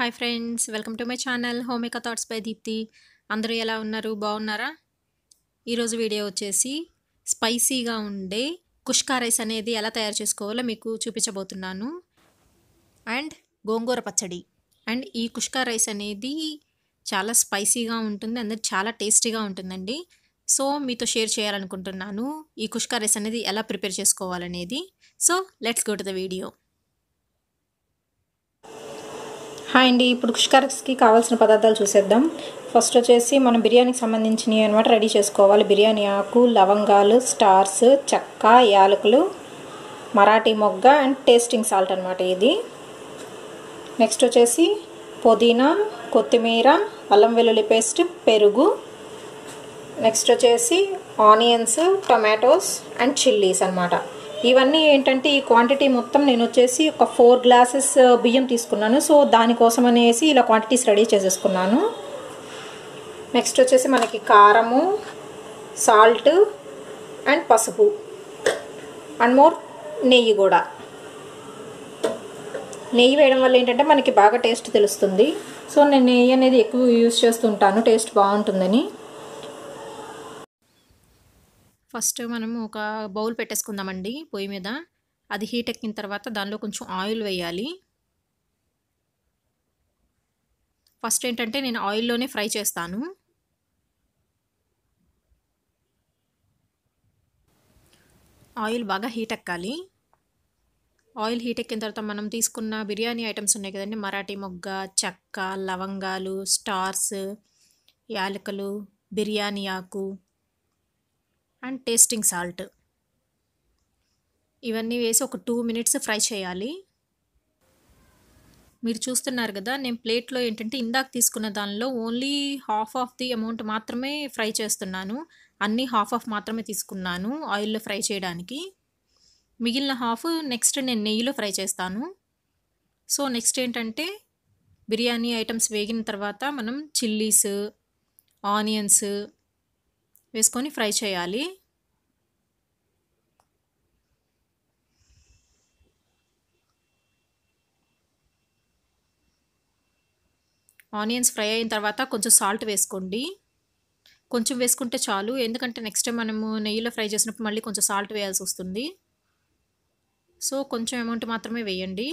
hi friends welcome to my channel Homika thoughts by Deepthi అందరూ ఎలా ఉన్నారు బాగున్నారా ఈరోజు వీడియో వచ్చేసి స్పైసీగా ఉండే కుష్కా రైస్ అనేది ఎలా తయారు చేసుకోవాలో మీకు చూపించబోతున్నాను అండ్ గోంగూర పచ్చడి అండ్ ఈ కుష్కా రైస్ అనేది చాలా స్పైసీగా ఉంటుంది అందరు చాలా టేస్టీగా ఉంటుందండి సో మీతో షేర్ చేయాలనుకుంటున్నాను ఈ కుష్కా రైస్ అనేది ఎలా ప్రిపేర్ చేసుకోవాలనేది so let's go to the video hi అండి ఇప్పుడు కుష్కరక్స్కి కావాల్సిన పదార్థాలు చూసేద్దాం ఫస్ట్ వచ్చేసి మనం బిర్యానీకి సంబంధించినవి అనమాట రెడీ చేసుకోవాలి బిర్యానీ ఆకు లవంగాలు స్టార్స్ చెక్క యాలకులు మరాఠీ మొగ్గ అండ్ టేస్టింగ్ సాల్ట్ అనమాట ఇది నెక్స్ట్ వచ్చేసి పుదీనా కొత్తిమీర అల్లం వెల్లుల్లి పేస్ట్ పెరుగు నెక్స్ట్ వచ్చేసి ఆనియన్స్ టొమాటోస్ అండ్ చిల్లీస్ అనమాట ఇవన్నీ ఏంటంటే ఈ క్వాంటిటీ మొత్తం నేను వచ్చేసి ఒక ఫోర్ గ్లాసెస్ uh, బియ్యం తీసుకున్నాను సో దానికోసం అనేసి ఇలా క్వాంటిటీస్ రెడీ చేసేసుకున్నాను నెక్స్ట్ వచ్చేసి మనకి కారము సాల్ట్ అండ్ పసుపు అండ్ మోర్ నెయ్యి కూడా నెయ్యి వేయడం వల్ల ఏంటంటే మనకి బాగా టేస్ట్ తెలుస్తుంది సో నేను నెయ్యి అనేది ఎక్కువ యూజ్ చేస్తుంటాను టేస్ట్ బాగుంటుందని ఫస్ట్ మనము ఒక బౌల్ పెట్టేసుకుందామండి పొయ్యి మీద అది హీట్ ఎక్కిన తర్వాత దానిలో కొంచెం ఆయిల్ వేయాలి ఫస్ట్ ఏంటంటే నేను ఆయిల్లోనే ఫ్రై చేస్తాను ఆయిల్ బాగా హీట్ ఎక్కాలి ఆయిల్ హీట్ ఎక్కిన తర్వాత మనం తీసుకున్న బిర్యానీ ఐటమ్స్ ఉన్నాయి కదండి మరాఠీ మొగ్గ చెక్క లవంగాలు స్టార్స్ యాలకలు బిర్యానీ ఆకు అండ్ టేస్టింగ్ సాల్ట్ ఇవన్నీ వేసి ఒక టూ మినిట్స్ ఫ్రై చేయాలి మీరు చూస్తున్నారు కదా నేను ప్లేట్లో ఏంటంటే ఇందాక తీసుకున్న దానిలో only half of the amount మాత్రమే ఫ్రై చేస్తున్నాను అన్నీ హాఫ్ ఆఫ్ మాత్రమే తీసుకున్నాను ఆయిల్లో ఫ్రై చేయడానికి మిగిలిన హాఫ్ నెక్స్ట్ నేను నెయ్యిలో ఫ్రై చేస్తాను సో నెక్స్ట్ ఏంటంటే బిర్యానీ ఐటమ్స్ వేగిన తర్వాత మనం చిల్లీస్ ఆనియన్స్ వేసుకొని ఫ్రై చేయాలి ఆనియన్స్ ఫ్రై అయిన తర్వాత కొంచెం సాల్ట్ వేసుకోండి కొంచెం వేసుకుంటే చాలు ఎందుకంటే నెక్స్ట్ టైం మనము నెయ్యిలో ఫ్రై చేసినప్పుడు మళ్ళీ కొంచెం సాల్ట్ వేయాల్సి వస్తుంది సో కొంచెం అమౌంట్ మాత్రమే వేయండి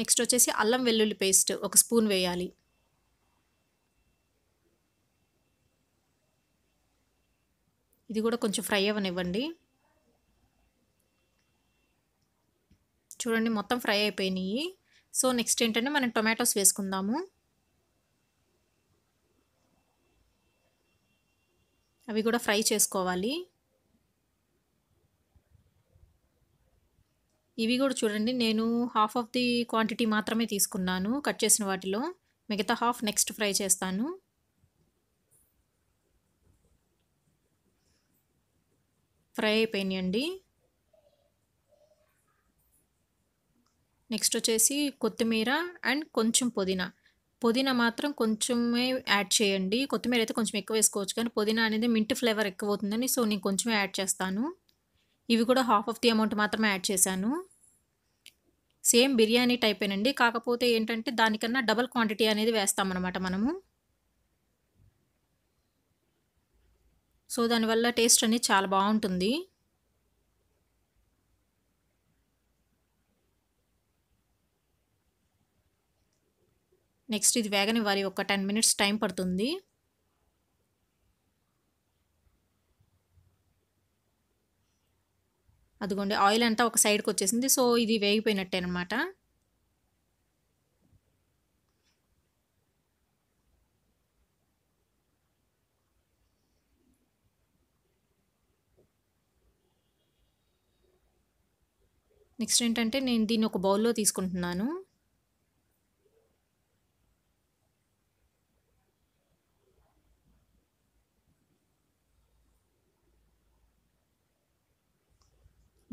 నెక్స్ట్ వచ్చేసి అల్లం వెల్లుల్లి పేస్ట్ ఒక స్పూన్ వేయాలి ఇది కూడా కొంచెం ఫ్రై అవ్వనివ్వండి చూడండి మొత్తం ఫ్రై అయిపోయినాయి సో నెక్స్ట్ ఏంటంటే మనం టొమాటోస్ వేసుకుందాము అవి కూడా ఫ్రై చేసుకోవాలి ఇవి కూడా చూడండి నేను హాఫ్ ఆఫ్ ది క్వాంటిటీ మాత్రమే తీసుకున్నాను కట్ చేసిన వాటిలో మిగతా హాఫ్ నెక్స్ట్ ఫ్రై చేస్తాను ఫ్రై అయిపోయినాయండి నెక్స్ట్ వచ్చేసి కొత్తిమీర అండ్ కొంచెం పుదీనా పుదీనా మాత్రం కొంచెమే యాడ్ చేయండి కొత్తిమీర అయితే కొంచెం ఎక్కువ వేసుకోవచ్చు కానీ పుదీనా అనేది మింట్ ఫ్లేవర్ ఎక్కువ అవుతుందని సో నేను కొంచెమే యాడ్ చేస్తాను ఇవి కూడా హాఫ్ ఆఫ్ ది అమౌంట్ మాత్రమే యాడ్ చేశాను సేమ్ బిర్యానీ టైపేనండి కాకపోతే ఏంటంటే దానికన్నా డబల్ క్వాంటిటీ అనేది వేస్తామన్నమాట మనము సో దానివల్ల టేస్ట్ అనేది చాలా బాగుంటుంది నెక్స్ట్ ఇది వారి ఒక టెన్ మినిట్స్ టైం పడుతుంది అదిగోండి ఆయిల్ అంతా ఒక సైడ్కి వచ్చేసింది సో ఇది వేగిపోయినట్టే అనమాట నెక్స్ట్ ఏంటంటే నేను దీన్ని ఒక బౌల్లో తీసుకుంటున్నాను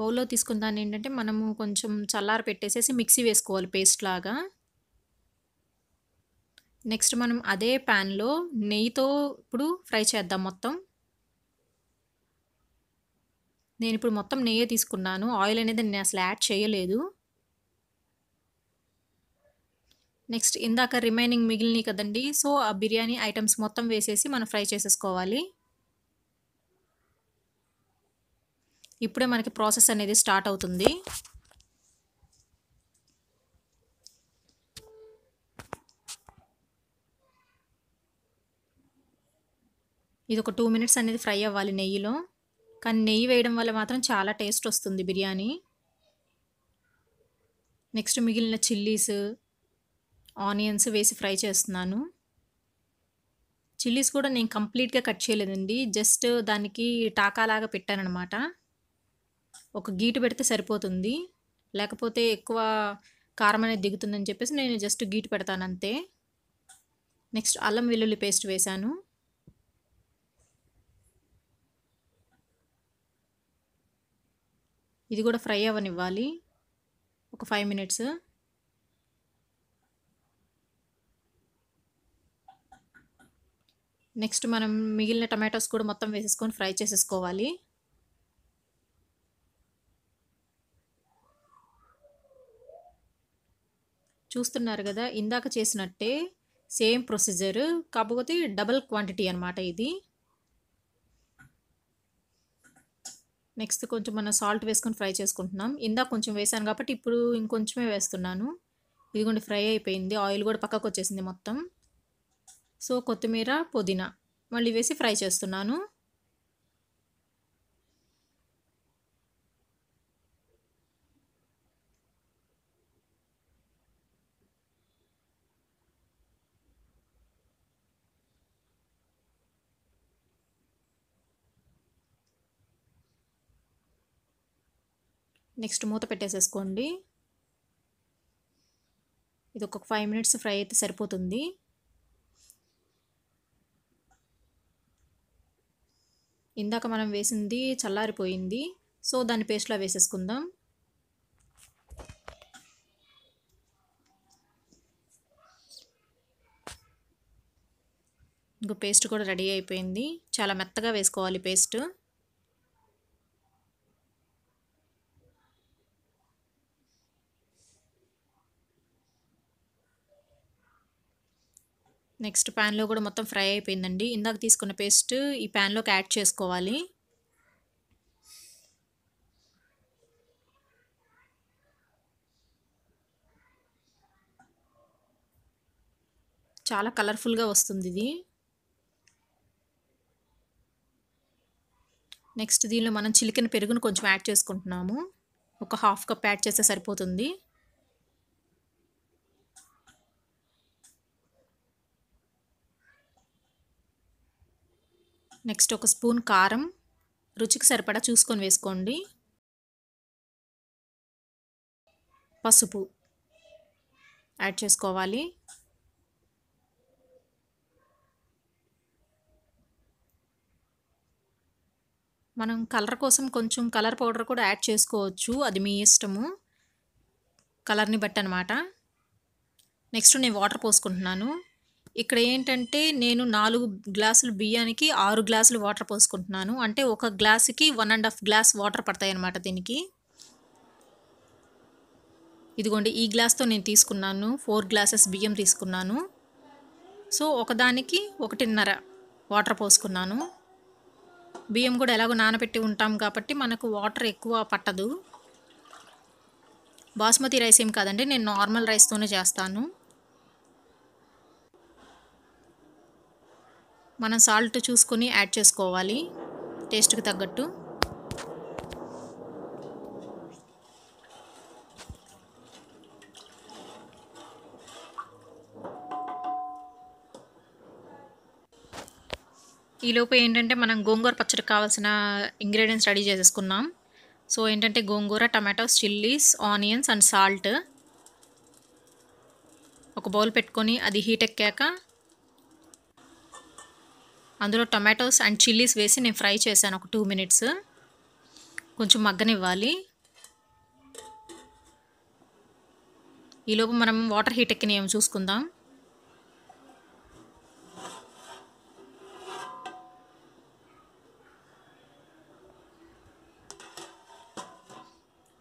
బౌల్లో తీసుకున్న దాన్ని ఏంటంటే మనము కొంచెం చల్లార పెట్టేసేసి మిక్సీ వేసుకోవాలి పేస్ట్ లాగా నెక్స్ట్ మనం అదే ప్యాన్లో నెయ్యితో ఇప్పుడు ఫ్రై చేద్దాం మొత్తం నేను ఇప్పుడు మొత్తం నెయ్యి తీసుకున్నాను ఆయిల్ అనేది నేను అసలు యాడ్ చేయలేదు నెక్స్ట్ ఇందాక రిమైనింగ్ మిగిలినాయి కదండి సో ఆ బిర్యానీ ఐటమ్స్ మొత్తం వేసేసి మనం ఫ్రై చేసేసుకోవాలి ఇప్పుడే మనకి ప్రాసెస్ అనేది స్టార్ట్ అవుతుంది ఇది ఒక టూ మినిట్స్ అనేది ఫ్రై అవ్వాలి నెయ్యిలో కానీ నెయ్యి వేయడం వల్ల మాత్రం చాలా టేస్ట్ వస్తుంది బిర్యానీ నెక్స్ట్ మిగిలిన చిల్లీస్ ఆనియన్స్ వేసి ఫ్రై చేస్తున్నాను చిల్లీస్ కూడా నేను కంప్లీట్గా కట్ చేయలేదండి జస్ట్ దానికి టాకాలాగా అనమాట ఒక గీటు పెడితే సరిపోతుంది లేకపోతే ఎక్కువ కారం అనేది దిగుతుందని చెప్పేసి నేను జస్ట్ గీటు పెడతాను అంతే నెక్స్ట్ అల్లం వెల్లుల్లి పేస్ట్ వేశాను ఇది కూడా ఫ్రై అవ్వనివ్వాలి ఒక ఫైవ్ మినిట్స్ నెక్స్ట్ మనం మిగిలిన టమాటోస్ కూడా మొత్తం వేసేసుకొని ఫ్రై చేసేసుకోవాలి చూస్తున్నారు కదా ఇందాక చేసినట్టే సేమ్ ప్రొసీజర్ కాకపోతే డబల్ క్వాంటిటీ అనమాట ఇది నెక్స్ట్ కొంచెం మనం సాల్ట్ వేసుకొని ఫ్రై చేసుకుంటున్నాం ఇందాక కొంచెం వేసాను కాబట్టి ఇప్పుడు ఇంకొంచమే వేస్తున్నాను ఇదిగోండి ఫ్రై అయిపోయింది ఆయిల్ కూడా పక్కకు వచ్చేసింది మొత్తం సో కొత్తిమీర పుదీనా మళ్ళీ వేసి ఫ్రై చేస్తున్నాను నెక్స్ట్ మూత పెట్టేసేసుకోండి ఇది ఒక ఫైవ్ మినిట్స్ ఫ్రై అయితే సరిపోతుంది ఇందాక మనం వేసింది చల్లారిపోయింది సో దాన్ని పేస్ట్లా వేసేసుకుందాం ఇంకో పేస్ట్ కూడా రెడీ అయిపోయింది చాలా మెత్తగా వేసుకోవాలి పేస్ట్ నెక్స్ట్ ప్యాన్లో కూడా మొత్తం ఫ్రై అయిపోయిందండి ఇందాక తీసుకున్న పేస్ట్ ఈ ప్యాన్లోకి యాడ్ చేసుకోవాలి చాలా కలర్ఫుల్గా వస్తుంది ఇది నెక్స్ట్ దీనిలో మనం చిలికిన పెరుగును కొంచెం యాడ్ చేసుకుంటున్నాము ఒక హాఫ్ కప్ యాడ్ చేస్తే సరిపోతుంది నెక్స్ట్ ఒక స్పూన్ కారం రుచికి సరిపడా చూసుకొని వేసుకోండి పసుపు యాడ్ చేసుకోవాలి మనం కలర్ కోసం కొంచెం కలర్ పౌడర్ కూడా యాడ్ చేసుకోవచ్చు అది మీ ఇష్టము కలర్ని బట్టి అనమాట నెక్స్ట్ నేను వాటర్ పోసుకుంటున్నాను ఇక్కడ ఏంటంటే నేను నాలుగు గ్లాసులు బియ్యానికి ఆరు గ్లాసులు వాటర్ పోసుకుంటున్నాను అంటే ఒక గ్లాసుకి one and half glass water పడతాయి అనమాట దీనికి ఇదిగోండి ఈ గ్లాస్తో నేను తీసుకున్నాను ఫోర్ గ్లాసెస్ బియ్యం తీసుకున్నాను సో ఒకదానికి ఒకటిన్నర వాటర్ పోసుకున్నాను బియ్యం కూడా ఎలాగో నానబెట్టి ఉంటాం కాబట్టి మనకు వాటర్ ఎక్కువ పట్టదు బాస్మతి రైస్ ఏం కాదండి నేను నార్మల్ రైస్తోనే చేస్తాను మనం సాల్ట్ చూసుకొని యాడ్ చేసుకోవాలి టేస్ట్కి తగ్గట్టు ఈలోపు ఏంటంటే మనం గోంగూర పచ్చడి కావాల్సిన ఇంగ్రీడియంట్స్ రెడీ చేసేసుకున్నాం సో ఏంటంటే గోంగూర tomatoes chillies onions and salt ఒక బౌల్ పెట్టుకొని అది హీట్ ఎక్కాక అందులో టొమాటోస్ అండ్ చిల్లీస్ వేసి నేను ఫ్రై చేశాను ఒక టూ మినిట్స్ కొంచెం మగ్గనివ్వాలి ఈలోపు మనం వాటర్ హీట్ ఎక్కినాయేమో చూసుకుందాం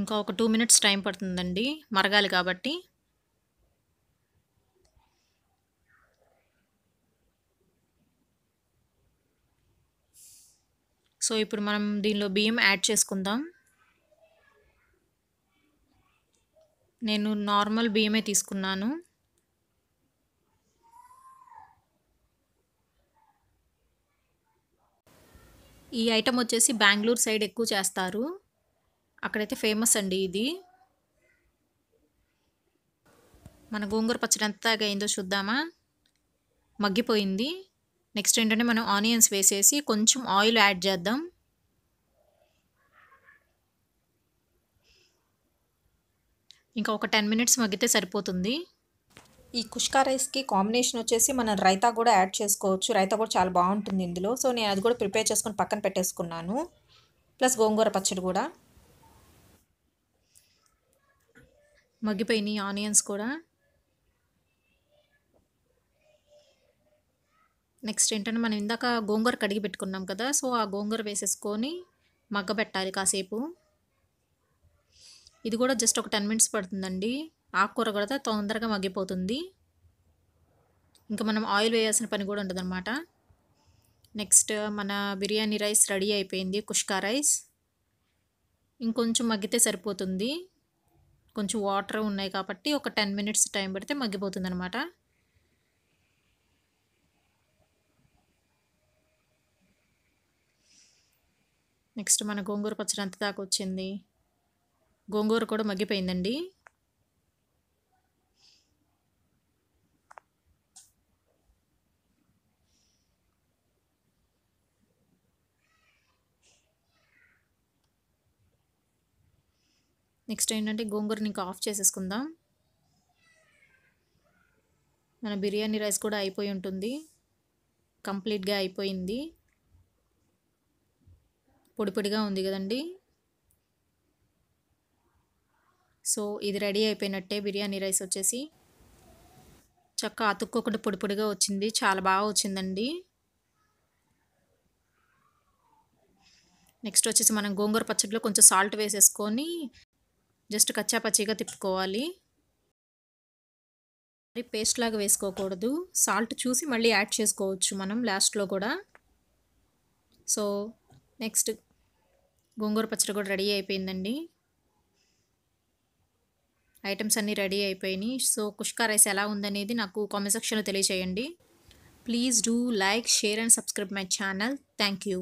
ఇంకా ఒక టూ మినిట్స్ టైం పడుతుందండి మరగాలి కాబట్టి సో ఇప్పుడు మనం దీనిలో బియ్యం యాడ్ చేసుకుందాం నేను నార్మల్ బియ్యమే తీసుకున్నాను ఈ ఐటమ్ వచ్చేసి బెంగళూరు సైడ్ ఎక్కువ చేస్తారు అక్కడైతే ఫేమస్ అండి ఇది మన గోంగూర పచ్చడి ఎంత అయిందో చూద్దామా మగ్గిపోయింది నెక్స్ట్ ఏంటంటే మనం ఆనియన్స్ వేసేసి కొంచెం ఆయిల్ యాడ్ చేద్దాం ఇంకా ఒక టెన్ మినిట్స్ మగ్గితే సరిపోతుంది ఈ కుష్కా రైస్కి కాంబినేషన్ వచ్చేసి మనం రైతా కూడా యాడ్ చేసుకోవచ్చు రైతా కూడా చాలా బాగుంటుంది ఇందులో సో నేను అది కూడా ప్రిపేర్ చేసుకుని పక్కన పెట్టేసుకున్నాను ప్లస్ గోంగూర పచ్చడి కూడా మగ్గిపోయినాయి ఆనియన్స్ కూడా నెక్స్ట్ ఏంటంటే మనం ఇందాక గోంగూర కడిగి పెట్టుకున్నాం కదా సో ఆ గోంగూర వేసేసుకొని మగ్గబెట్టాలి కాసేపు ఇది కూడా జస్ట్ ఒక టెన్ మినిట్స్ పడుతుందండి ఆకుకూర కూడా తొందరగా మగ్గిపోతుంది ఇంకా మనం ఆయిల్ వేయాల్సిన పని కూడా ఉండదన్నమాట నెక్స్ట్ మన బిర్యానీ రైస్ రెడీ అయిపోయింది కుష్కా రైస్ ఇంకొంచెం మగ్గితే సరిపోతుంది కొంచెం వాటర్ ఉన్నాయి కాబట్టి ఒక టెన్ మినిట్స్ టైం పెడితే మగ్గిపోతుంది అనమాట నెక్స్ట్ మన గోంగూర పచ్చడి ఎంత దాకా వచ్చింది గోంగూర కూడా మగ్గిపోయిందండి నెక్స్ట్ ఏంటంటే గోంగూరని ఇంకా ఆఫ్ చేసేసుకుందాం మన బిర్యానీ రైస్ కూడా అయిపోయి ఉంటుంది కంప్లీట్గా అయిపోయింది పొడిపొడిగా ఉంది కదండి సో ఇది రెడీ అయిపోయినట్టే బిర్యానీ రైస్ వచ్చేసి చక్క అతుక్కొకటి పొడిపొడిగా వచ్చింది చాలా బాగా వచ్చిందండి నెక్స్ట్ వచ్చేసి మనం గోంగూర పచ్చడిలో కొంచెం సాల్ట్ వేసేసుకొని జస్ట్ కచ్చాపచ్చిగా తిప్పుకోవాలి మరి పేస్ట్ లాగా వేసుకోకూడదు సాల్ట్ చూసి మళ్ళీ యాడ్ చేసుకోవచ్చు మనం లాస్ట్లో కూడా సో నెక్స్ట్ గోంగూర పచ్చడి కూడా రెడీ అయిపోయిందండి ఐటమ్స్ అన్నీ రెడీ అయిపోయినాయి సో కుష్కా రైస్ ఎలా ఉందనేది నాకు కామెంట్ సెక్షన్లో తెలియజేయండి please do like share and subscribe my channel thank you